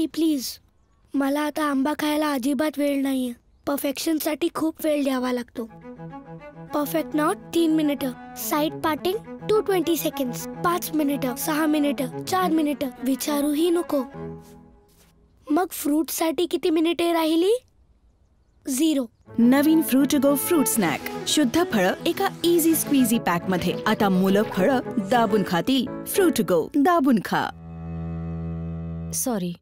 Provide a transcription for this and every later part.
आई please मला आता आंबा खायला अजिबात वेळ नाही परफेक्शन साठी खूप वेळ द्यावा लागतो परफेक्ट नॉट तीन मिनिट side parting two twenty second पाच मिनिट सहा मिनिट चार मिनिटं विचारूही नको मग फ्रूट साठी किती मिनिटे राहिली झिरो नवीन फ्रूट गो फ्रूट स्नॅक शुद्ध फळं एका इझी स्क्वीजी पॅक मध्ये आता मुलं फळं दाबून खातील फ्रूट गो दाबून खा सॉरी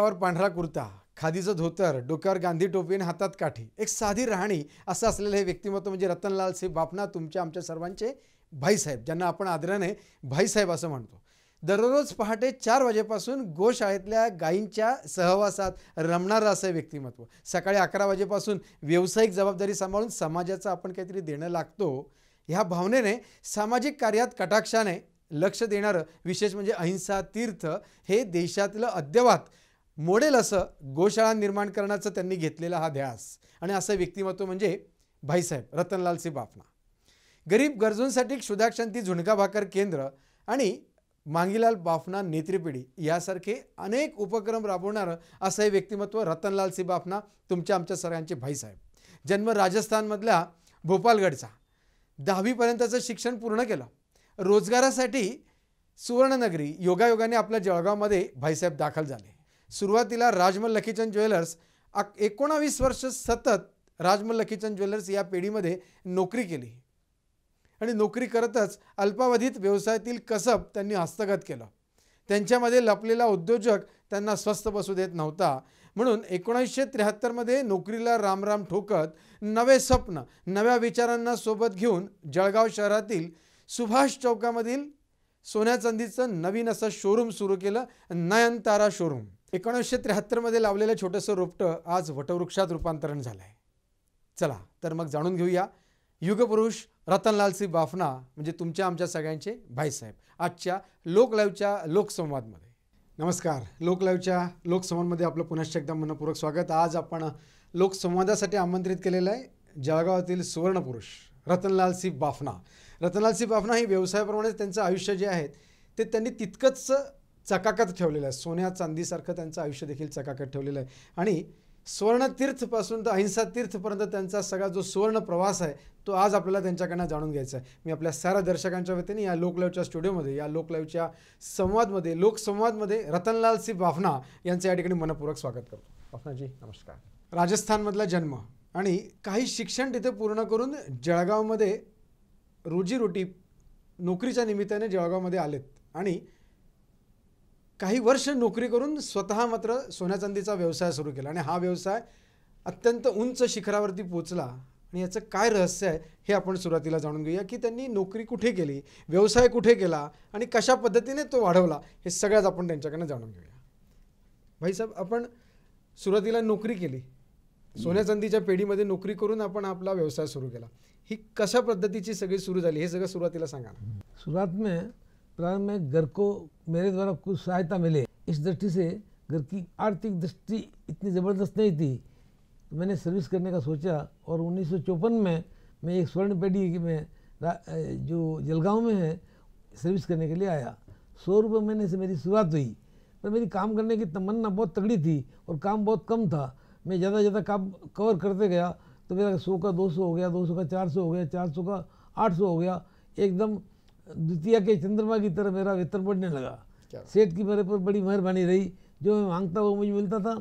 अंगावर पांढरा कुर्ता खादीचं धोतर डोक्यावर गांधी टोपी आणि हातात काठी एक साधी राहणी असं असलेलं हे व्यक्तिमत्व म्हणजे रतनलाल सिंह बापना तुमच्या आमच्या सर्वांचे भाईसाहेब ज्यांना आपण आदराने भाईसाहेब असं म्हणतो दररोज पहाटे चार वाजेपासून गोशाळेतल्या गायींच्या सहवासात रमणारं असं व्यक्तिमत्व सकाळी अकरा वाजेपासून व्यावसायिक जबाबदारी सांभाळून समाजाचं आपण काहीतरी देणं लागतो ह्या भावनेने सामाजिक कार्यात कटाक्षाने लक्ष देणारं विशेष म्हणजे अहिंसा तीर्थ हे देशातलं अद्यवात मोडेल असं गोशाळा निर्माण करण्याचं त्यांनी घेतलेला हा ध्यास आणि असं व्यक्तिमत्व म्हणजे भाईसाहेब रतनलाल सिंह बाफना गरीब गरजूंसाठी क्षुधाक्षांती झुणका भाकर केंद्र आणि मांगीलाल बाफना नेत्रीपिढी यासारखे अनेक उपक्रम राबवणारं असं हे व्यक्तिमत्व रतनलाल सिंह बाफना तुमच्या आमच्या सगळ्यांचे भाईसाहेब जन्म राजस्थानमधल्या भोपालगडचा दहावीपर्यंतचं शिक्षण पूर्ण केलं रोजगारासाठी सुवर्णनगरी योगायोगाने आपल्या जळगावमध्ये भाईसाहेब दाखल झाले सुरुवातीला राजमल लखीचंद ज्वेलर्स अक एकोणावीस वर्ष सतत राजमल लखीचंद ज्वेलर्स या पिढीमध्ये नोकरी केली आणि नोकरी करतच अल्पावधीत व्यवसायातील कसब त्यांनी हस्तगत केलं त्यांच्यामध्ये लपलेला उद्योजक त्यांना स्वस्त बसू देत नव्हता म्हणून एकोणीसशे त्र्याहत्तरमध्ये नोकरीला रामराम ठोकत नवे स्वप्न नव्या विचारांना सोबत घेऊन जळगाव शहरातील सुभाष चौकामधील सोन्या चांदीचं नवीन असं शोरूम सुरू केलं नयनतारा शोरूम एकोणीसशे त्र्याहत्तरमध्ये लावलेलं छोटंसं रोपटं आज वटवृक्षात रूपांतरण झालं आहे चला तर मग जाणून घेऊया युगपुरुष रतनलालसिंह बाफना म्हणजे तुमच्या आमच्या सगळ्यांचे भाईसाहेब आजच्या लोकलाईव्हच्या लोकसंवादमध्ये नमस्कार लोकलाईव्हच्या लोकसंवादमध्ये आपलं पुनश्च एकदा मनपूर्वक स्वागत आज आपण लोकसंवादासाठी आमंत्रित केलेलं आहे जळगावातील सुवर्णपुरुष रतनलालसिंह बाफना रतनलालसिंह बाफना हे व्यवसायाप्रमाणेच त्यांचं आयुष्य जे आहे ते त्यांनी तितकंच चकाकत ठेवलेलं आहे सोन्या चांदीसारखं त्यांचं आयुष्य देखील चकाकत ठेवलेलं आहे आणि सुवर्णतीर्थपासून तर अहिंसा तीर्थपर्यंत त्यांचा सगळा जो सुवर्ण प्रवास आहे तो आज आपल्याला त्यांच्याकडनं जाणून घ्यायचा आहे मी आपल्या साऱ्या दर्शकांच्या वतीने या लोकलाईवच्या स्टुडिओमध्ये या लोकलाईव्हच्या संवादमध्ये लोकसंवादमध्ये रतनलाल सिंह बाफना यांचं या ठिकाणी मनपूर्वक स्वागत करतो बाफनाजी नमस्कार राजस्थानमधला जन्म आणि काही शिक्षण तिथे पूर्ण करून जळगावमध्ये रोजीरोटी नोकरीच्या निमित्ताने जळगावमध्ये आलेत आणि काही वर्ष नोकरी करून स्वतः मात्र सोन्या चांदीचा व्यवसाय सुरू केला आणि हा व्यवसाय अत्यंत उंच शिखरावरती पोचला आणि याचं काय रहस्य आहे हे आपण सुरुवातीला जाणून घेऊया की त्यांनी नोकरी कुठे केली व्यवसाय कुठे केला आणि कशा पद्धतीने तो वाढवला हे सगळ्याच आपण त्यांच्याकडनं जाणून घेऊया भाईसाहेब आपण सुरुवातीला नोकरी केली सोन्या चांदीच्या पेढीमध्ये नोकरी करून आपण आपला व्यवसाय सुरू केला ही कशा पद्धतीची सगळी सुरू झाली हे सगळं सुरुवातीला सांगा सुरुवात मी प्रारंभ में घर को मेरे द्वारा कुछ सहायता मिले इस दृष्टि से घर की आर्थिक दृष्टि इतनी ज़बरदस्त नहीं थी तो मैंने सर्विस करने का सोचा और उन्नीस में मैं एक स्वर्ण पेढ़ी में जो जलगांव में है सर्विस करने के लिए आया सौ रुपये महीने से मेरी शुरुआत हुई पर मेरी काम करने की तमन्ना बहुत तगड़ी थी और काम बहुत कम था मैं ज़्यादा से ज़्यादा काम कवर करते गया तो मेरा सौ का दो सौ हो गया दो सौ का चार सौ हो गया चार सौ का आठ सौ हो गया एकदम द्वितीय के चंद्रमा की तरह मेरा वेतन बढ़ने लगा सेठ की मेरे पर बड़ी मेहरबानी रही जो मैं मांगता वो मुझे मिलता था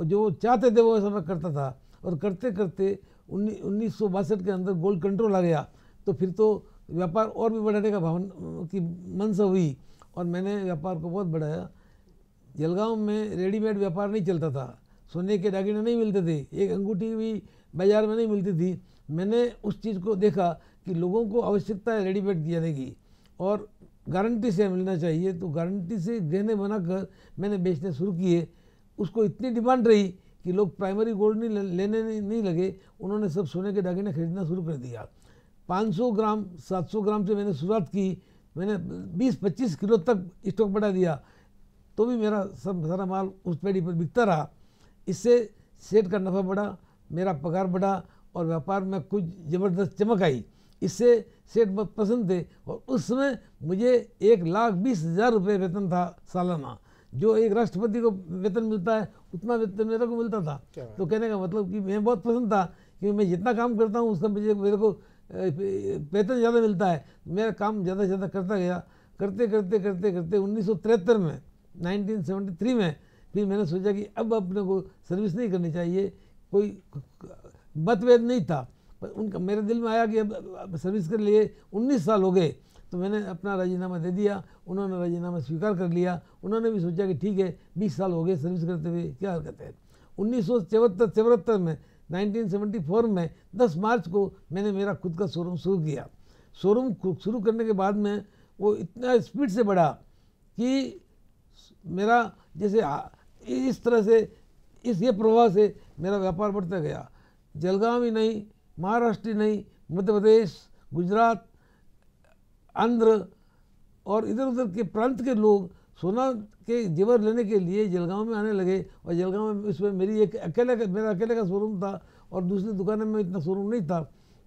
और जो वो चाहते थे वो ऐसा मैं करता था और करते करते उन्नीस के अंदर गोल्ड कंट्रोल आ गया तो फिर तो व्यापार और भी बढ़ाने का भावन की मनसा हुई और मैंने व्यापार को बहुत बढ़ाया जलगांव में रेडीमेड व्यापार नहीं चलता था सोने के दागिने नहीं मिलते थे एक अंगूठी भी बाजार में नहीं मिलती थी मैंने उस चीज़ को देखा कि लोगों को आवश्यकता है रेडीमेड जाने की और गारंटी से मिलना चाहिए तो गारंटी से गहने बनाकर मैंने बेचने शुरू किए उसको इतनी डिमांड रही कि लोग प्राइमरी गोल्ड नहीं लेने नहीं लगे उन्होंने सब सोने के दागिने खरीदना शुरू कर दिया 500 ग्राम 700 ग्राम से मैंने शुरुआत की मैंने 20-25 किलो तक स्टॉक बढ़ा दिया तो भी मेरा सब सारा माल उस पेड़ी पर बिकता रहा इससे सेठ का नफ़ा बढ़ा मेरा पगार बढ़ा और व्यापार में कुछ ज़बरदस्त चमक आई इससे सेठ बहुत पसंद थे और उस समय मुझे एक लाख बीस हज़ार रुपये वेतन था सालाना जो एक राष्ट्रपति को वेतन मिलता है उतना वेतन मेरे को मिलता था तो कहने का मतलब कि मैं बहुत पसंद था क्योंकि मैं जितना काम करता हूँ उसका मुझे मेरे को वेतन ज़्यादा मिलता है मेरा काम ज़्यादा से ज़्यादा करता गया करते करते करते करते उन्नीस में नाइनटीन में फिर मैंने सोचा कि अब अपने को सर्विस नहीं करनी चाहिए कोई मतभेद नहीं था उनका मेरे दिल में आया कि अब, अब सर्विस के लिए उन्नीस साल हो गए तो मैंने अपना राजीनामा दे दिया उन्होंने राजीनामा स्वीकार कर लिया उन्होंने भी सोचा कि ठीक है बीस साल हो गए सर्विस करते हुए क्या हरकत है उन्नीस सौ चौहत्तर में 1974 में 10 मार्च को मैंने मेरा खुद का शोरूम शुरू किया शोरूम शुरू करने के बाद में वो इतना स्पीड से बढ़ा कि मेरा जैसे इस तरह से इस ये प्रवाह से मेरा व्यापार बढ़ता गया जलगांव ही नहीं महाराष्ट्र ही नहीं मध्य प्रदेश गुजरात आंध्र और इधर उधर के प्रांत के लोग सोना के जेवर लेने के लिए जलगांव में आने लगे और जलगांव में उसमें मेरी एक अकेले का मेरा अकेले का शोरूम था और दूसरी दुकानों में इतना शोरूम नहीं था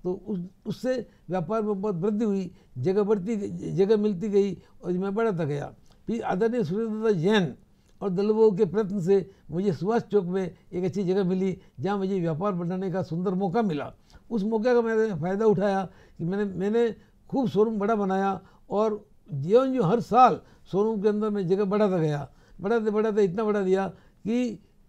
तो उस उससे व्यापार में बहुत वृद्धि हुई जगह बढ़ती जगह मिलती गई और मैं बढ़ाता गया फिर आदरणीय सूर्यदादा जैन और दलबो के प्रयत्न से मुझे सुभाष चौक में एक अच्छी जगह मिली जहाँ मुझे व्यापार बढ़ाने का सुंदर मौका मिला उस मौके का मैंने फ़ायदा उठाया कि मैंने मैंने खूब शोरूम बड़ा बनाया और ज्यो जो हर साल शोरूम के अंदर मैं जगह बढ़ाता गया बढ़ाते बढ़ाते इतना बढ़ा दिया कि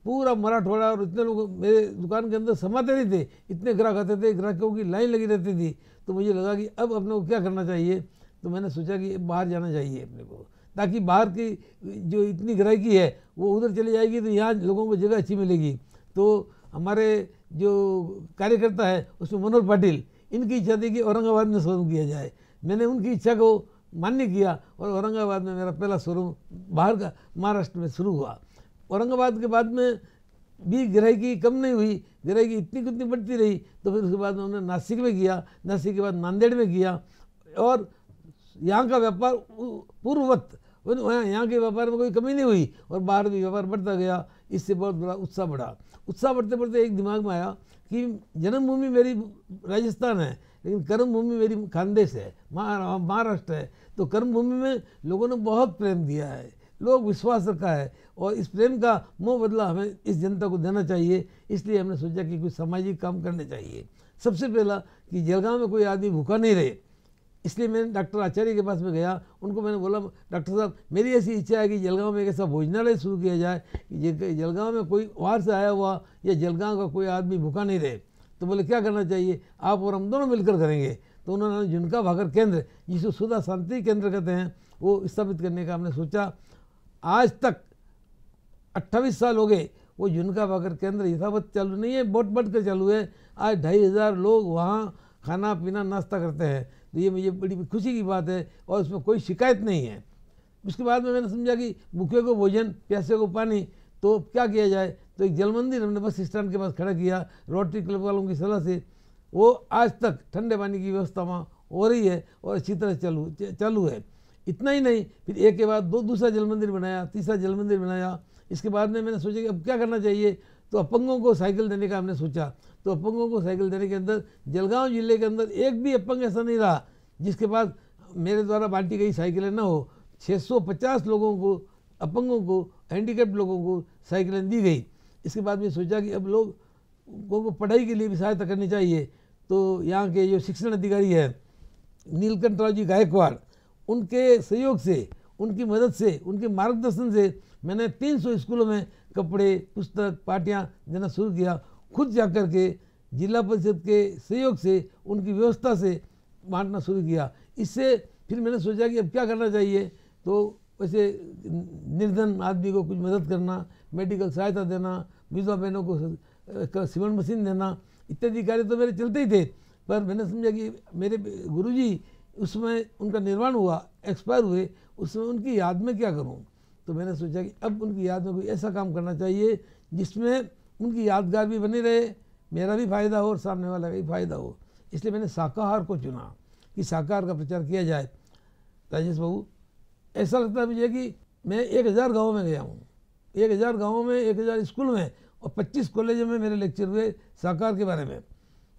पूरा मराठवाड़ा और इतने लोग मेरे दुकान के अंदर समाते नहीं थे इतने ग्राहक आते थे ग्राहकों की लाइन लगी रहती थी तो मुझे लगा कि अब अपने को क्या करना चाहिए तो मैंने सोचा कि बाहर जाना चाहिए अपने को ताकि बाहर की जो इतनी ग्राहकी है वो उधर चली जाएगी तो यहाँ लोगों को जगह अच्छी मिलेगी तो हमारे जो कार्यकर्ता है उसमें मनोहर पाटिल इनकी इच्छा थी कि औरंगाबाद में शोरूम किया जाए मैंने उनकी इच्छा को मान्य किया और औरंगाबाद में मेरा पहला शोरूम बाहर का महाराष्ट्र में शुरू हुआ औरंगाबाद के बाद में भी की कम नहीं हुई की इतनी कितनी बढ़ती रही तो फिर उसके बाद में हमने नासिक में किया नासिक के बाद नांदेड़ में किया और यहाँ का व्यापार पूर्ववत यहाँ के व्यापार में कोई कमी नहीं हुई और बाहर भी व्यापार बढ़ता गया इससे बहुत बड़ा उत्साह बढ़ा उत्साह बढ़ते बढ़ते एक दिमाग में आया कि जन्मभूमि मेरी राजस्थान है लेकिन कर्म भूमि मेरी खानदेश है महाराष्ट्र है तो कर्म भूमि में लोगों ने बहुत प्रेम दिया है लोग विश्वास रखा है और इस प्रेम का मोह बदला हमें इस जनता को देना चाहिए इसलिए हमने सोचा कि कुछ सामाजिक काम करने चाहिए सबसे पहला कि जलगांव में कोई आदमी भूखा नहीं रहे इसलिए मैंने डॉक्टर आचार्य के पास में गया उनको मैंने बोला डॉक्टर साहब मेरी ऐसी इच्छा है कि जलगांव में एक ऐसा भोजनालय शुरू किया जाए कि जलगांव में कोई बाहर से आया हुआ या जलगांव का कोई आदमी भूखा नहीं रहे तो बोले क्या करना चाहिए आप और हम दोनों मिलकर करेंगे तो उन्होंने झुनका भाकर केंद्र जिसे सुधा शांति केंद्र कहते हैं वो स्थापित करने का हमने सोचा आज तक अट्ठाईस साल हो गए वो झुनका भाकर केंद्र यथावत चालू नहीं है बहुत बढ़कर कर चालू है आज ढाई हज़ार लोग वहाँ खाना पीना नाश्ता करते हैं तो ये मुझे बड़ी खुशी की बात है और उसमें कोई शिकायत नहीं है उसके बाद में मैंने समझा कि भूखे को भोजन प्यासे को पानी तो क्या किया जाए तो एक जल मंदिर हमने बस स्टैंड के पास खड़ा किया रोटरी क्लब वालों की सलाह से वो आज तक ठंडे पानी की व्यवस्था वहाँ हो रही है और अच्छी तरह चालू चालू है इतना ही नहीं फिर एक के बाद दो दूसरा जल मंदिर बनाया तीसरा जल मंदिर बनाया इसके बाद में मैंने सोचा कि अब क्या करना चाहिए तो अपंगों को साइकिल देने का हमने सोचा तो अपंगों को साइकिल देने के अंदर जलगांव जिले के अंदर एक भी अपंग ऐसा नहीं रहा जिसके पास मेरे द्वारा बांटी गई साइकिलें ना हो 650 लोगों को अपंगों को हैंडीकेप्ड लोगों को साइकिलें दी गई इसके बाद में सोचा कि अब लोग को पढ़ाई के लिए भी सहायता करनी चाहिए तो यहाँ के जो शिक्षण अधिकारी हैं नीलकंठ राव जी गायकवाड़ उनके सहयोग से उनकी मदद से उनके मार्गदर्शन से मैंने 300 स्कूलों में कपड़े पुस्तक पार्टियाँ देना शुरू किया खुद जाकर के जिला परिषद के सहयोग से उनकी व्यवस्था से बांटना शुरू किया इससे फिर मैंने सोचा कि अब क्या करना चाहिए तो वैसे निर्धन आदमी को कुछ मदद करना मेडिकल सहायता देना विधवा बहनों को सीमेंट मशीन देना इत्यादि कार्य तो मेरे चलते ही थे पर मैंने समझा कि मेरे गुरुजी उसमें उनका निर्माण हुआ एक्सपायर हुए उसमें उनकी याद में क्या करूँ तो मैंने सोचा कि अब उनकी याद में कोई ऐसा काम करना चाहिए जिसमें उनकी यादगार भी बनी रहे मेरा भी फ़ायदा हो और सामने वाला का भी फ़ायदा हो इसलिए मैंने शाकाहार को चुना कि शाकाहार का प्रचार किया जाए राजेश बाबू ऐसा लगता है मुझे कि मैं एक हज़ार गाँव में गया हूँ एक हज़ार गाँव में एक हज़ार स्कूल में और पच्चीस कॉलेजों में मेरे लेक्चर हुए साकार के बारे में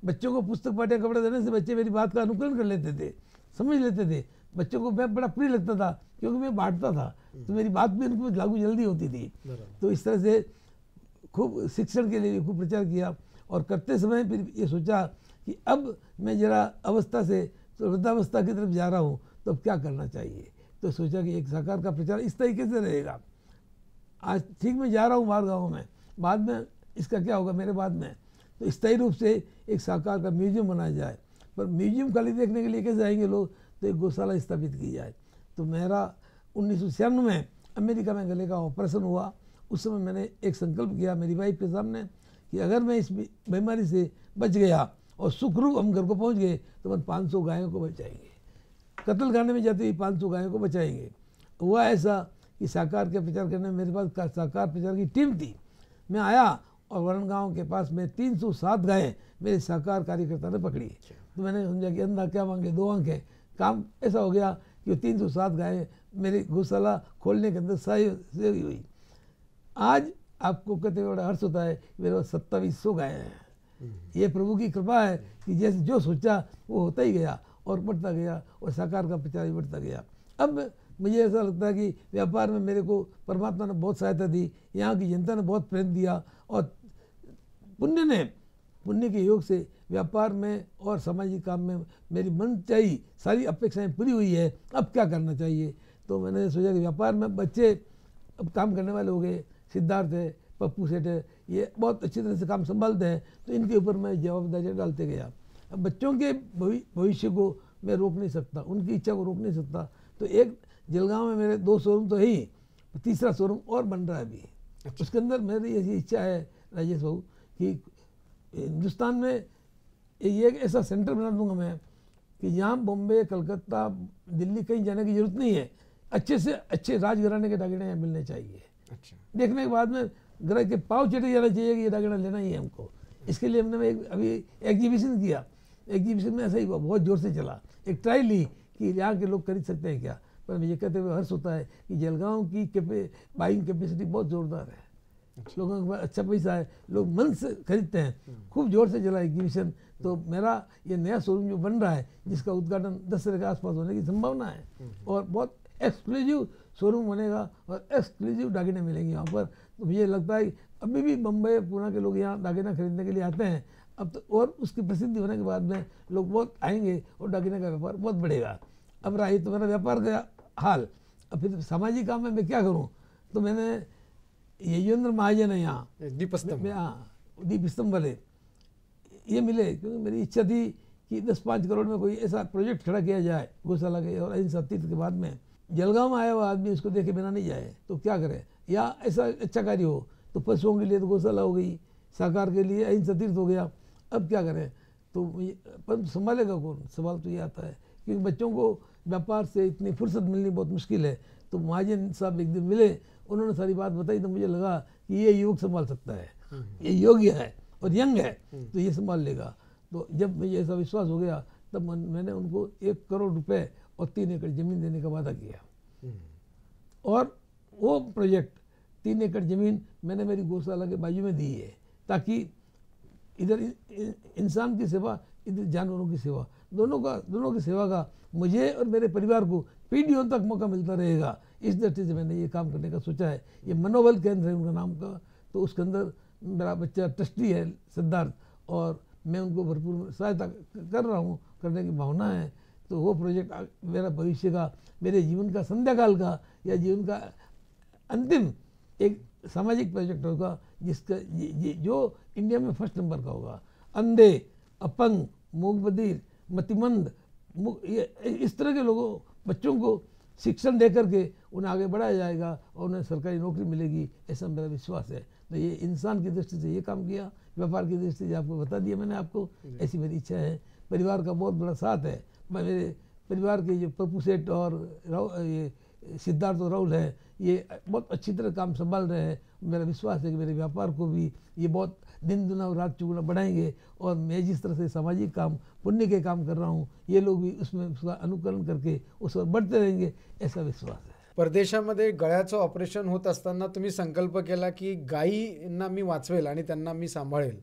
बच्चों को पुस्तक पाठ्य कपड़े देने से बच्चे मेरी बात का अनुकरण कर लेते थे समझ लेते थे बच्चों को मैं बड़ा प्रिय लगता था क्योंकि मैं बांटता था तो मेरी बात भी उनको लागू जल्दी होती थी तो इस तरह से खूब शिक्षण के लिए खूब प्रचार किया और करते समय फिर ये सोचा कि अब मैं जरा अवस्था से तो वृद्धावस्था की तरफ जा रहा हूँ तो अब क्या करना चाहिए तो सोचा कि एक साकार का प्रचार इस तरीके से रहेगा आज ठीक मैं जा रहा हूँ बाहर गाँव में बाद में इसका क्या होगा मेरे बाद में तो स्थायी रूप से एक साकार का म्यूजियम बनाया जाए पर म्यूजियम खाली देखने के लिए कैसे आएंगे लोग तो एक गौशाला स्थापित की जाए तो मेरा उन्नीस में अमेरिका में गले का ऑपरेशन हुआ उस समय मैंने एक संकल्प किया मेरी वाइफ के सामने कि अगर मैं इस बीमारी से बच गया और सुखरूप हम घर को पहुंच गए तो पाँच 500 गायों को बचाएंगे कत्ल करने में जाते ही 500 गायों को बचाएंगे हुआ ऐसा कि साकार के प्रचार करने में मेरे पास साकार प्रचार की टीम थी मैं आया और वरण गाँव के पास में तीन सौ सात गायें मेरे साकार कार्यकर्ता ने पकड़ी अच्छा। तो मैंने समझा कि अंधा क्या मांगे दो आंखें काम ऐसा हो गया जो तीन सौ सात गायें मेरी गौशाला खोलने के अंदर सही सही हुई आज आपको कहते हुए बड़ा हर्ष होता है मेरे पास सत्तावीस सौ गायें हैं हम्म। ये प्रभु की कृपा है कि जैसे जो सोचा वो होता ही गया और बढ़ता गया और साकार का प्रचार भी बढ़ता गया अब मुझे ऐसा लगता है कि व्यापार में मेरे को परमात्मा ने बहुत सहायता दी यहाँ की जनता ने बहुत प्रेम दिया और पुण्य ने पुण्य के योग से व्यापार में और सामाजिक काम में मेरी मन चाहिए सारी अपेक्षाएं पूरी हुई है अब क्या करना चाहिए तो मैंने सोचा कि व्यापार में बच्चे अब काम करने वाले हो गए सिद्धार्थ है पप्पू सेठ है ये बहुत अच्छी तरह से काम संभालते हैं तो इनके ऊपर मैं जवाबदारी डालते गया अब बच्चों के भविष्य को मैं रोक नहीं सकता उनकी इच्छा को रोक नहीं सकता तो एक जलगांव में मेरे दो शोरूम तो है ही तीसरा शोरूम और बन रहा है अभी अच्छा। उसके अंदर मेरी ऐसी इच्छा है राजेश बाबू कि हिंदुस्तान में ये ऐसा सेंटर बना दूंगा मैं कि यहाँ बॉम्बे कलकत्ता दिल्ली कहीं जाने की जरूरत नहीं है अच्छे से अच्छे राजघराने के दागिने यहाँ मिलने चाहिए अच्छा देखने के बाद में ग्रह के पाव चटे जाना चाहिए कि ये दागिना लेना ही है हमको इसके लिए हमने एक अभी एग्जीबिशन किया एग्जीबिशन में ऐसा ही हुआ बहुत जोर से चला एक ट्राई ली कि यहाँ के लोग खरीद सकते हैं क्या पर ये कहते हुए हर्ष होता है कि जलगांव की कैपे बाइंग कैपेसिटी बहुत ज़ोरदार है अच्छा। लोगों के पास अच्छा पैसा है लोग मन से खरीदते हैं हम्म। खूब जोर से चला एग्जीबिशन तो मेरा ये नया शोरूम जो बन रहा है जिसका उद्घाटन दसरे के आसपास होने की संभावना है और बहुत एक्सक्लूसिव शोरूम बनेगा और एक्सक्लूसिव दागिने मिलेंगी यहाँ पर तो मुझे लगता है अभी भी बम्बई पूना के लोग यहाँ दागिना खरीदने के लिए आते हैं अब तो और उसकी प्रसिद्धि होने के बाद में लोग बहुत आएंगे और दागिना का व्यापार बहुत बढ़ेगा अब रहा तो मेरा व्यापार का हाल अब फिर सामाजिक काम में मैं क्या करूँ तो मैंने ये महाजन है यहाँ दीप स्तंभ हाँ दीप स्तंभ वाले ये मिले क्योंकि मेरी इच्छा थी कि दस पाँच करोड़ में कोई ऐसा प्रोजेक्ट खड़ा किया जाए गौशाला के और अहिंसा तीर्थ के बाद में जलगांव में आया हुआ आदमी उसको देखे बिना नहीं जाए तो क्या करे या ऐसा अच्छा कार्य हो तो पशुओं के लिए तो गौशाला हो गई साकार के लिए अहिंसा तीर्थ हो गया अब क्या करें तो पर संभालेगा कौन सवाल तो ये आता है क्योंकि बच्चों को व्यापार से इतनी फुर्सत मिलनी बहुत मुश्किल है तो महाजन साहब एक दिन मिले उन्होंने सारी बात बताई तो मुझे लगा कि ये योग संभाल सकता है हम्म। ये योग्य है और यंग है हम्म। तो ये संभाल लेगा तो जब मुझे ऐसा विश्वास हो गया तब मैंने उनको एक करोड़ रुपए और तीन एकड़ ज़मीन देने का वादा किया हम्म। और वो प्रोजेक्ट तीन एकड़ ज़मीन मैंने मेरी गौशाला के बाजू में दी है ताकि इधर इंसान की सेवा इधर जानवरों की सेवा दोनों का दोनों की सेवा का मुझे और मेरे परिवार को पीढ़ियों तक मौका मिलता रहेगा इस दृष्टि से मैंने ये काम करने का सोचा है ये मनोबल केंद्र है उनका नाम का तो उसके अंदर मेरा बच्चा ट्रस्टी है सिद्धार्थ और मैं उनको भरपूर सहायता कर रहा हूँ करने की भावना है तो वो प्रोजेक्ट मेरा भविष्य का मेरे जीवन का संध्याकाल का या जीवन का अंतिम एक सामाजिक प्रोजेक्ट होगा जिसका ये, ये, जो इंडिया में फर्स्ट नंबर का होगा अंधे अपंग मूक बधिर मतिमंद इस तरह के लोगों बच्चों को शिक्षण दे करके उन्हें आगे बढ़ाया जाएगा और उन्हें सरकारी नौकरी मिलेगी ऐसा मेरा विश्वास है तो ये इंसान की दृष्टि से ये काम किया व्यापार की दृष्टि से आपको बता दिया मैंने आपको ऐसी मेरी इच्छा है परिवार का बहुत बड़ा साथ है मैं मेरे परिवार के जो पप्पू सेठ और ये सिद्धार्थ और राहुल है ये बहुत अच्छी तरह काम संभाल रहे हैं मेरा विश्वास है कि मेरे व्यापार को भी ये बहुत दिन दुना और रात चुगना बढ़ाएंगे और मैं जिस तरह से सामाजिक काम पुण्य के काम कर रहा हूँ ये लोग भी उसमें उसका अनुकरण करके उस पर बढ़ते रहेंगे ऐसा विश्वास है परदेशामध्ये गळ्याचं ऑपरेशन होत असताना तुम्ही संकल्प केला की गायींना मी वाचवेल आणि त्यांना मी सांभाळेल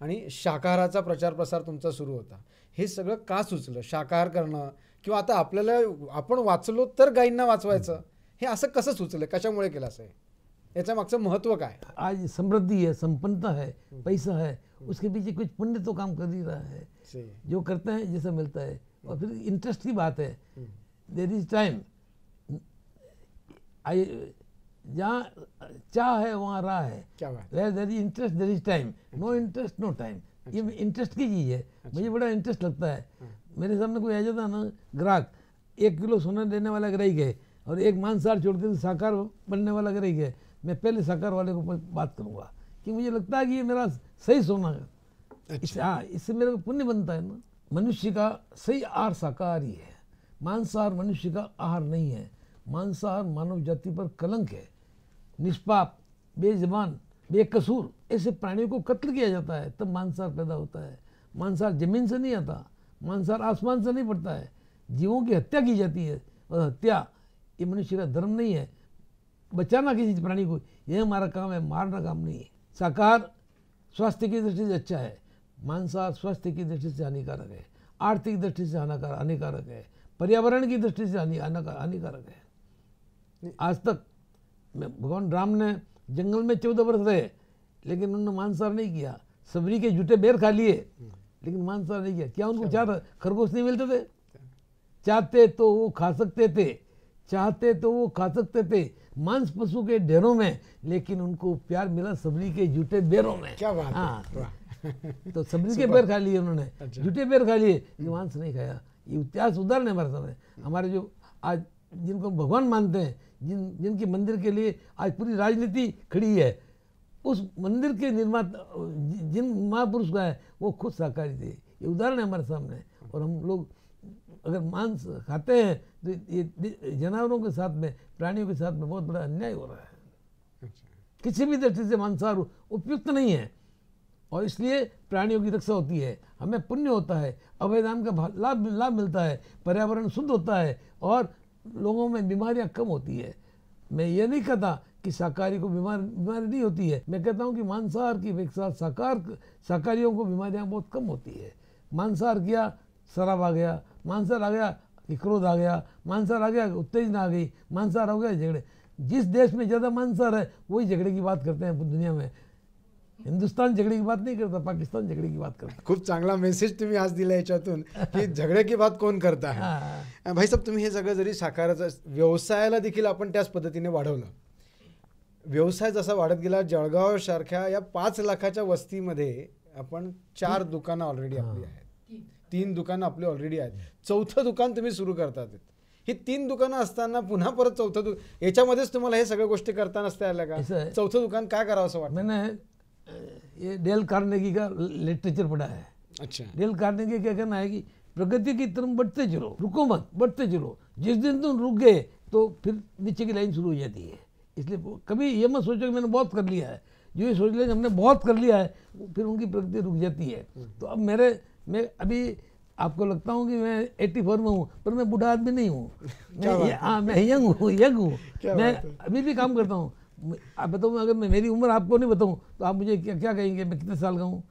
आणि शाकाहाराचा प्रचार प्रसार तुमचा सुरू होता हे सगळं का सुचलं शाकाहार करणं किंवा आता आपल्याला आपण वाचलो तर गायींना वाचवायचं हे असं कसं सुचलं कशामुळे केलं असं याच्या मागचं महत्व काय आज समृद्धी आहे संपन्नता आहे पैसा आहे उसके पीछे कुछ पुण्य तो काम कर रहा है जो करते हैं जैसा मिलता है और फिर इंटरेस्ट की बात है देर इज टाइम जहाँ चाह है वहाँ राह है क्या interest there is time no interest no time ये इंटरेस्ट अच्छा। की चीज़ है अच्छा। मुझे बड़ा इंटरेस्ट लगता है हाँ। मेरे सामने कोई आ जाता ना ग्राहक एक किलो सोना देने वाला ग्राहक है और एक मांसाहार छोड़ के साकार तो बनने वाला ग्राहक है मैं पहले साकार वाले को बात करूँगा कि मुझे लगता है कि ये मेरा सही सोना है अच्छा। हाँ, इससे मेरे को पुण्य बनता है ना मनुष्य का सही आहार शाकाहारी है मांसाहार मनुष्य का आहार नहीं है मांसाहार मानव जाति पर कलंक है निष्पाप बेजबान बेकसूर ऐसे प्राणियों को कत्ल किया जाता है तब मांसाहार पैदा होता है मांसाहार जमीन से नहीं आता मांसाहार आसमान से नहीं पड़ता है जीवों की हत्या की जाती है और हत्या ये मनुष्य का धर्म नहीं है बचाना किसी प्राणी को यह हमारा काम है मारना काम नहीं है साकार स्वास्थ्य की दृष्टि से अच्छा है मांसाहार स्वास्थ्य की दृष्टि से हानिकारक है आर्थिक दृष्टि से हानिकारक है पर्यावरण की दृष्टि से हानिकारक है आज तक भगवान राम ने जंगल में चौदह वर्ष रहे लेकिन उन्होंने मानसार नहीं किया सबरी के जूठे बेर खा लिए लेकिन मानसार नहीं किया क्या उनको अच्छा। चार खरगोश नहीं मिलते थे अच्छा। चाहते तो वो खा सकते थे चाहते तो वो खा सकते थे मांस पशु के ढेरों में लेकिन उनको प्यार मिला सबरी के जूठे बेरों में क्या बात हाँ तो सबरी के बेर खा लिए उन्होंने अच्छा। बेर खा लिए ये मांस नहीं खाया ये इतिहास उदाहरण है हमारे सामने हमारे जो आज जिनको भगवान मानते हैं जिन जिनके मंदिर के लिए आज पूरी राजनीति खड़ी है उस मंदिर के निर्माता जिन महापुरुष का है वो खुद साकारी थे ये उदाहरण है हमारे सामने और हम लोग अगर मांस खाते हैं तो ये जानवरों के साथ में प्राणियों के साथ में बहुत बड़ा अन्याय हो रहा है किसी भी दृष्टि से मांसाहार उपयुक्त नहीं है और इसलिए प्राणियों की रक्षा होती है हमें पुण्य होता है अवैधान का लाभ लाभ मिलता है पर्यावरण शुद्ध होता है और लोगों में बीमारियां कम होती है मैं ये नहीं कहता कि शाकाहारी को बीमार बीमारी नहीं होती है मैं कहता हूँ कि मांसाहार की अपेक्षा साकार शाकाहारियों को बीमारियाँ बहुत कम होती है मांसाहार किया शराब आ गया मांसाहार आ गया कि क्रोध आ गया मांसाहार आ गया उत्तेजना आ गई मांसाहार हो गया झगड़े जिस देश में ज़्यादा मांसाहार है वही झगड़े की बात करते हैं दुनिया में हिंदुस्तान झगड़े की बात नाही करता पाकिस्तान झगड़े की बात करता खूप चांगला मेसेज तुम्ही आज दिला याच्यातून की झगडे की बात कोण करता है भाई साहेब तुम्ही हे सगळं जरी साकाराचं व्यवसायाला देखील आपण त्याच पद्धतीने वाढवलं व्यवसाय जसा वाढत गेला जळगाव सारख्या या पाच लाखाच्या वस्तीमध्ये आपण चार दुकानं ऑलरेडी आपली आहेत तीन दुकानं आपली ऑलरेडी आहेत चौथं दुकान तुम्ही सुरू करतात ही तीन दुकानं असताना पुन्हा परत चौथं दुकान याच्यामध्येच तुम्हाला हे सगळ्या गोष्टी करताना असता आल्या का चौथं दुकान काय करावं असं वाटतं ये डेल कार्नेगी का लिटरेचर पढ़ा है अच्छा डेल कार्नेगी क्या कहना है कि प्रगति की तरफ बढ़ते चलो रुको मत बढ़ते चलो जिस दिन तुम रुक गए तो फिर नीचे की लाइन शुरू हो जाती है इसलिए कभी ये मत सोचो कि मैंने बहुत कर लिया है जो ये सोच लिया हमने बहुत कर लिया है फिर उनकी प्रगति रुक जाती है तो अब मेरे मैं अभी आपको लगता हूँ कि मैं एट्टी फोर में हूँ पर मैं बूढ़ा आदमी नहीं हूँ मैं हाँ मैं यंग हूँ यंग हूँ मैं अभी भी काम करता हूँ आप बताऊँ अगर मैं मेरी उम्र आपको नहीं बताऊँ तो आप मुझे क्या क्या कहेंगे मैं कितने साल का हूँ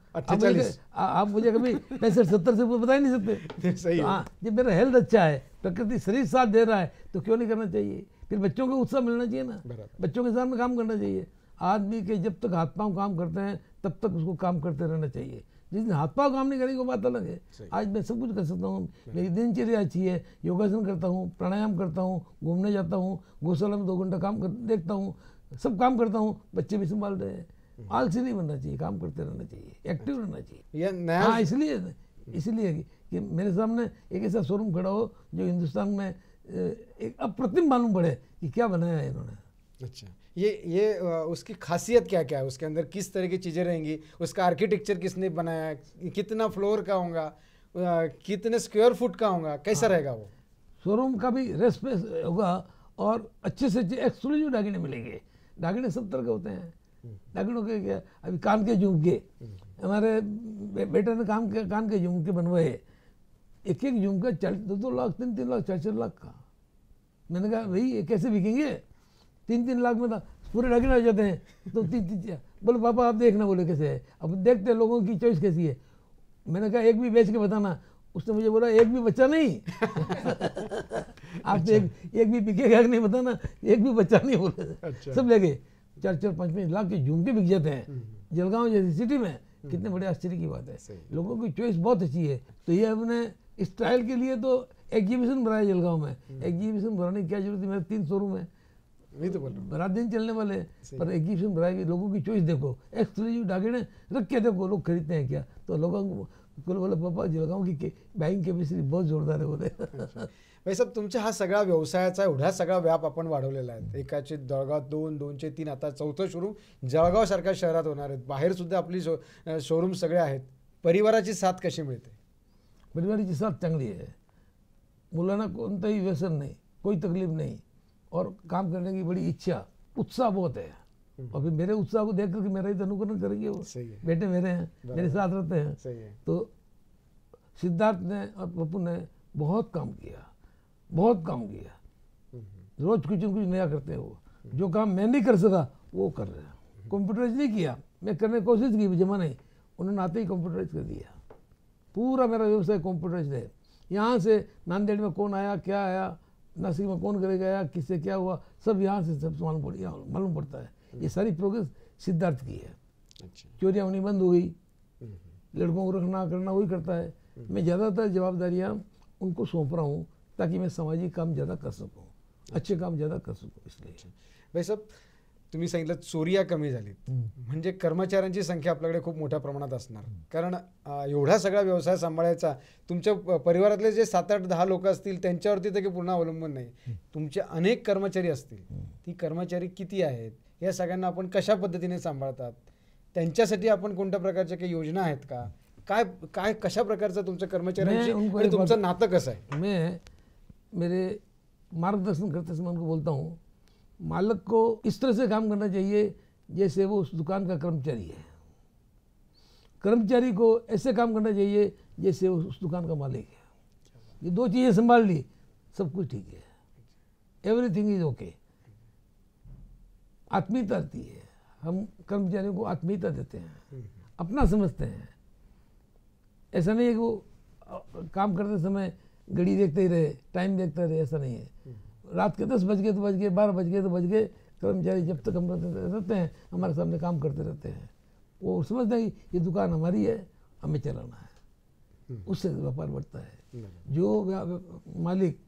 आप मुझे कभी पैंसठ सत्तर से बता ही नहीं सकते सही तो हाँ तो जब मेरा हेल्थ अच्छा है प्रकृति शरीर साथ दे रहा है तो क्यों नहीं करना चाहिए फिर बच्चों को उत्साह मिलना चाहिए ना बच्चों के साथ में काम करना चाहिए आदमी के जब तक हाथ पाँव काम करते हैं तब तक उसको काम करते रहना चाहिए जिस दिन हाथ पाँव काम नहीं करेंगे वो बात अलग है आज मैं सब कुछ कर सकता हूँ मेरी दिनचर्या अच्छी है योगासन करता हूँ प्राणायाम करता हूँ घूमने जाता हूँ गौशाला में दो घंटा काम कर देखता हूँ सब काम करता हूँ बच्चे भी संभाल रहे हैं आलसी नहीं बनना चाहिए काम करते रहना चाहिए एक्टिव रहना चाहिए हाँ इसलिए इसलिए कि मेरे सामने एक ऐसा शोरूम खड़ा हो जो हिंदुस्तान में एक अप्रतिम मालूम पड़े कि क्या बनाया है इन्होंने अच्छा ये ये उसकी खासियत क्या क्या है उसके अंदर किस तरह की चीज़ें रहेंगी उसका आर्किटेक्चर किसने बनाया कितना फ्लोर का होगा कितने स्क्वायर फुट का होगा कैसा हाँ। रहेगा वो शोरूम का भी रेस्पेस होगा और अच्छे से अच्छे एक्सक्लूसिव दागिने मिलेंगे दागिने सब तरह के होते हैं हम्म। दागिनों के क्या अभी कान के झुमके हम्म। हमारे बेटे ने काम के कान के झुमके बनवाए एक एक झुमका चल दो दो लाख तीन तीन लाख चार चार लाख का मैंने कहा भाई कैसे बिकेंगे तीन तीन लाख में तो पूरे दागिने हो जाते हैं तो तीन तीन बोले पापा आप देखना बोले कैसे है अब देखते हैं लोगों की चॉइस कैसी है मैंने कहा एक भी बेच के बताना उसने मुझे बोला एक भी बच्चा नहीं आप तो अच्छा। एक एक भी बिकेगा नहीं पता ना एक भी बच्चा नहीं बोले अच्छा। सब ले गए चार चार पाँच पाँच लाख के झुमके बिक जाते हैं हम्म। जलगांव जैसी सिटी में हम्म। कितने बड़े आश्चर्य की बात है लोगों की चॉइस बहुत अच्छी है तो ये हमने इस ट्रायल के लिए तो एग्जीबिशन बनाया जलगांव में एग्जीबिशन हम्म। बनाने की क्या जरूरत है मेरे तीन शोरूम है नहीं तो रात दिन चलने वाले पर एग्जीबिशन बनाए लोगों की चॉइस देखो एक्सक्लूसिव डागेड़े रख के देखो लोग खरीदते हैं क्या तो लोगों को कुल बोला बाबा जळगाव की के बँक केमिस्ट्री बहुत जोरदार आहे बोले भाई साहेब तुमच्या हा सगळा व्यवसायाचा एवढा सगळा व्याप आपण वाढवलेला आहे एकाचे जळगाव दोन दोनशे तीन आता चौथं शोरूम सारख्या शहरात होणार आहेत सुद्धा आपली शो शोरूम सगळे आहेत परिवाराची साथ कशी मिळते परिवाराची साथ चांगली आहे मुलांना कोणतंही व्यसन नाही कोई तकलीफ नाही और काम करण्याची की बड़ी इच्छा उत्साह बहुत आहे और फिर मेरे उत्साह को देख करके मेरा ही अनुकरण करेंगे वो बेटे मेरे हैं मेरे साथ रहते हैं तो सिद्धार्थ ने और पप्पू ने बहुत काम किया बहुत काम किया हम्म, हम्म। रोज कुछ न कुछ नया करते हैं वो हम्म। जो काम मैं नहीं कर सका वो कर रहे हैं कंप्यूटराइज नहीं किया मैं करने की कोशिश की जमा नहीं उन्होंने आते ही कंप्यूटराइज कर दिया पूरा मेरा व्यवसाय कंप्यूटराइज है यहाँ से नांदेड़ में कौन आया क्या आया नासिक में कौन करे गया किससे क्या हुआ सब यहाँ से सब मालूम पड़ मालूम पड़ता है ये सारी प्रोग्रेस सिद्धार्थ की है अच्छा। चोरियाँ होनी बंद हो गई लड़कों को रखना करना वही करता है मैं ज़्यादातर जवाबदारियाँ उनको सौंप रहा हूँ ताकि मैं सामाजिक काम ज़्यादा कर सकूँ अच्छे काम ज़्यादा कर सकूँ इसलिए भाई साहब तुम्ही सांगितलं चोरिया कमी झालीत म्हणजे कर्मचाऱ्यांची संख्या आपल्याकडे खूप मोठ्या प्रमाणात असणार कारण एवढा सगळा व्यवसाय सांभाळायचा तुमच्या परिवारातले जे सात आठ दहा लोक असतील त्यांच्यावरती तर की पूर्ण अवलंबून नाही तुमचे अनेक कर्मचारी असतील ती कर्मचारी किती आहेत या सगळ्यांना आपण कशा पद्धतीने सांभाळतात त्यांच्यासाठी आपण कोणत्या प्रकारच्या काही योजना आहेत का काय काय कशा प्रकारचं तुमचं कर्मचारी तुमचं नातं कसं है मैं मेरे मार्गदर्शन करते समय उनको बोलता हूँ मालक को इस तरह से काम करना चाहिए जैसे वो उस दुकान का कर्मचारी है कर्मचारी को ऐसे काम करना चाहिए जैसे वो उस दुकान का मालिक है ये दो चीज़ें संभाल ली सब कुछ ठीक है एवरीथिंग इज ओके आत्मीयता रहती है हम कर्मचारियों को आत्मीयता देते हैं हम्म। अपना समझते हैं ऐसा नहीं है कि वो काम करते समय घड़ी देखते ही रहे टाइम देखते रहे ऐसा नहीं है हम्म। रात के दस बज गए तो बज गए बारह बज गए तो बज गए कर्मचारी जब तक हम करते रहते हैं हमारे सामने काम करते रहते हैं वो समझते हैं कि ये दुकान हमारी है हमें चलाना है हम्म। उससे व्यापार बढ़ता है जो मालिक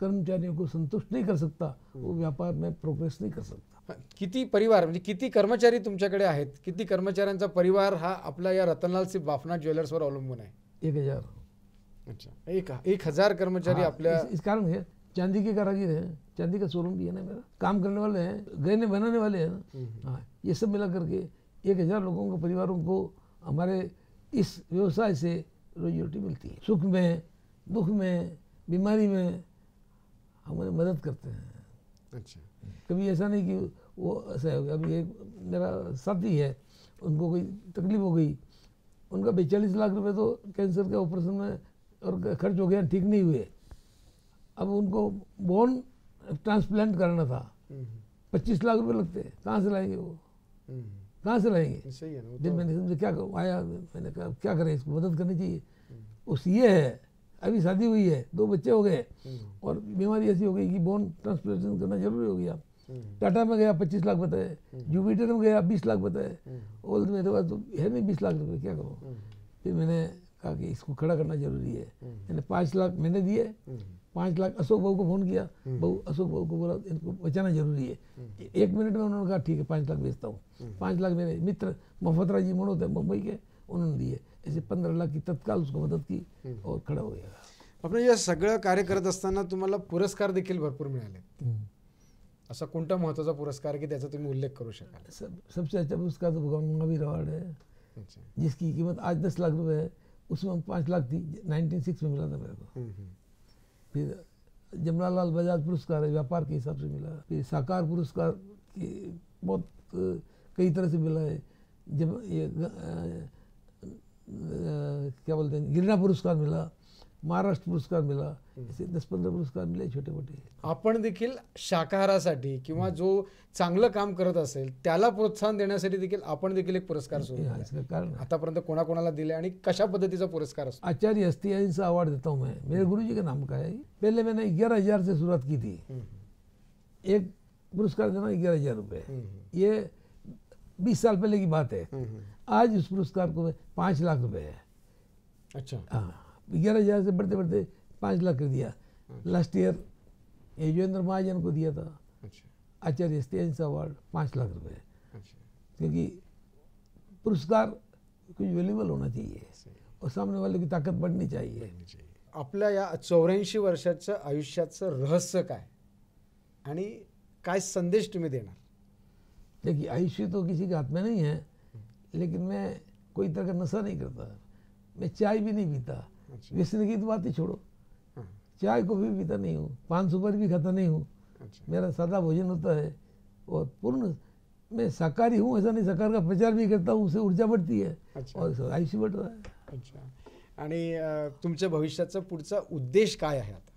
कर्मचारियों को संतुष्ट नहीं कर सकता वो व्यापार में प्रोग्रेस नहीं कर सकता किती परिवार म्हणजे किती कर्मचारी तुमच्याकडे आहेत किती कर्मचाऱ्यांचा परिवार हा आपला या रतनलाल सिंग बाफना ज्वेलर्सवर अवलंबून आहे एक हजार अच्छा एक हजार कर्मचारी आपल्या इस, इस कारण है चांदी के कारागीर है चांदी का शोरूम भी है ना मेरा काम करने वाले हैं गहने बनाने वाले हैं ना हम्म, हम्म। हाँ, ये सब मिला करके एक हजार लोगों के परिवारों को हमारे इस व्यवसाय से रोजी रोटी मिलती है सुख में दुख में बीमारी में हमारी मदद करते हैं अच्छा कभी ऐसा नहीं कि वो ऐसा हो गया अभी एक मेरा साथी है उनको कोई तकलीफ हो गई उनका बेचालीस लाख रुपए तो कैंसर के ऑपरेशन में और खर्च हो गया ठीक नहीं हुए अब उनको बोन ट्रांसप्लांट कराना था हम्म। पच्चीस लाख रुपए लगते हैं कहाँ से लाएंगे वो हम्म। कहाँ से लाएंगे सही है ना तो मैंने समझा क्या आया मैंने कहा क्या करें इसको मदद करनी चाहिए हम्म। उस ये है अभी शादी हुई है दो बच्चे हो गए हम्म। और बीमारी ऐसी हो गई कि बोन ट्रांसप्लांटेशन करना जरूरी हो गया हम्म। टाटा में गया पच्चीस लाख बताए जुपिटर हम्म। में गया बीस लाख बताए ओल्ड तो मेरे तो पास तो है नहीं बीस लाख रुपये क्या करो फिर मैंने कहा कि इसको खड़ा करना जरूरी है मैंने पाँच लाख मैंने दिए पाँच लाख अशोक बहू को फ़ोन किया बहू अशोक बहू को बोला इनको बचाना जरूरी है एक मिनट में उन्होंने कहा ठीक है पाँच लाख भेजता हूँ पाँच लाख मेरे मित्र मुफतरा जी मोड़ो थे मुंबई के उन्होंने दिए ऐसे पंधरा लाख की तत्काल उसको मदत की हम्म। और खडा हो गया आपण या सगळं कार्य करत असताना पुरस्कार देखील भरपूर मिळाले हम्म। असा कोणता महत्वाचा पुरस्कार की त्याचा तुम्ही उल्लेख करू शकाल सब सबसे अच्छा पुरस्कार तो भगवान महावीर अवार्ड है अच्छा. जिसकी कीमत आज दस लाख रुपए है उसमें पाँच लाख थी नाइनटीन सिक्स में मिला था मेरे को हम्म, फिर जमनालाल बजाज पुरस्कार है व्यापार के हिसाब से मिला फिर साकार पुरस्कार बहुत कई तरह से मिला है जब ये क्या बोलते हैं गिरना पुरस्कार मिला महाराष्ट्र पुरस्कार मिला असे दस पुरस्कार मिले छोटे मोठे आपण देखील शाकाहारासाठी किंवा जो चांगलं काम करत असेल त्याला प्रोत्साहन देण्यासाठी देखील आपण देखील एक पुरस्कार सुरू कारण आतापर्यंत कोणाकोणाला दिले आणि कशा पद्धतीचा पुरस्कार असतो आचार्य अस्थि यांचा अवार्ड देता हूं मैं मेरे गुरुजी का नाम का है पहले मैंने ग्यारह हजार से सुरुवात की थी एक पुरस्कार देना ग्यारह हजार रुपये ये बीस साल पहले की बात है आज इस पुरस्कार को पाँच लाख रुपए है अच्छा हाँ ग्यारह हज़ार से बढ़ते बढ़ते पाँच लाख कर दिया अच्छा। लास्ट ईयर यजुवेंद्र महाजन को दिया था अच्छा। आचार्य स्टेंस अवार्ड पाँच लाख रुपए अच्छा। क्योंकि पुरस्कार कुछ वेल्युबल होना चाहिए और सामने वाले की ताकत बढ़नी चाहिए आपल्या या चौऱ्याऐंशी वर्षाच्या आयुष्याचं रहस्य काय आणि काय संदेश तुम्हें देना देखिए आयुष्य तो किसी के हाथ में नहीं है लेकिन मैं कोई तरह का नशा नहीं करता मैं चाय भी नहीं पीता अच्छा। व्यसन की तो बात ही छोड़ो हाँ। चाय को भी पीता नहीं हूँ पान सुपर भी खाता नहीं हूँ अच्छा। मेरा सादा भोजन होता है और पूर्ण मैं शाकाहारी हूँ ऐसा नहीं साकार का प्रचार भी करता हूँ उससे ऊर्जा बढ़ती है अच्छा। और आयुष्य बढ़ रहा है अच्छा आणि तुमच्या भविष्याचा पुढचा उद्देश आता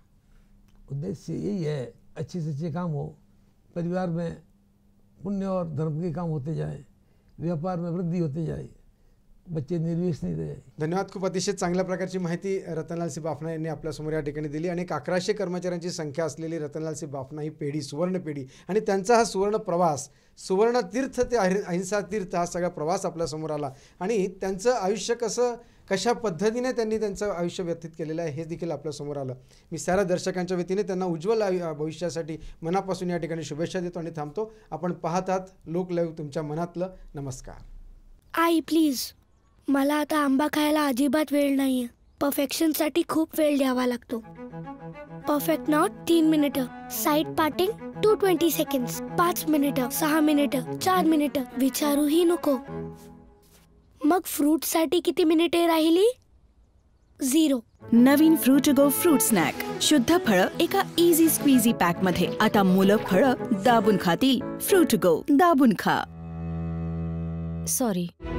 उद्देश्य यही है अच्छे से अच्छे काम हो परिवार में पुण्य और धर्म के काम होते जाएं व्यापार में वृद्धि होती जाए बच्चे निर्वेश नहीं रहे धन्यवाद खूप अतिशय चांगल्या प्रकारची माहिती रतनलाल सिंह बाफना यांनी आपल्यासमोर या ठिकाणी दिली आणि एक अकराशे कर्मचाऱ्यांची संख्या असलेली रतनलाल सिंह बाफना ही पेढी सुवर्ण पेढी आणि त्यांचा हा सुवर्ण प्रवास सुवर्ण तीर्थ ते अहिंसा तीर्थ हा सगळा प्रवास आपल्यासमोर आला आणि त्यांचं आयुष्य कसं कशा पद्धतीने त्यांनी त्यांचं आयुष्य व्यतीत केलेलं आहे हे देखील आपल्यासमोर आलं मी सारा दर्शकांच्या वतीने त्यांना उज्ज्वल भविष्यासाठी मनापासून या ठिकाणी शुभेच्छा देतो आणि थांबतो आपण पाहतात लोकलैव तुमच्या मनातलं नमस्कार आई प्लीज मला आता आंबा खायला अजिबात वेळ नाही आहे परफेक्शनसाठी खूप वेळ द्यावा लागतो परफेक्ट नॉट तीन मिनिट side parting two twenty second पाच मिनिटं सहा मिनिटं चार मिनिटं विचारूही नको मग फ्रूटसाठी किती मिनिटे राहिली झिरो नवीन फ्रूट गो फ्रूट स्नॅक शुद्ध फळं एका इझी स्क्वीझी पॅक मध्ये आता मुलं फळं दाबून खातील फ्रूट गो दाबून खा सॉरी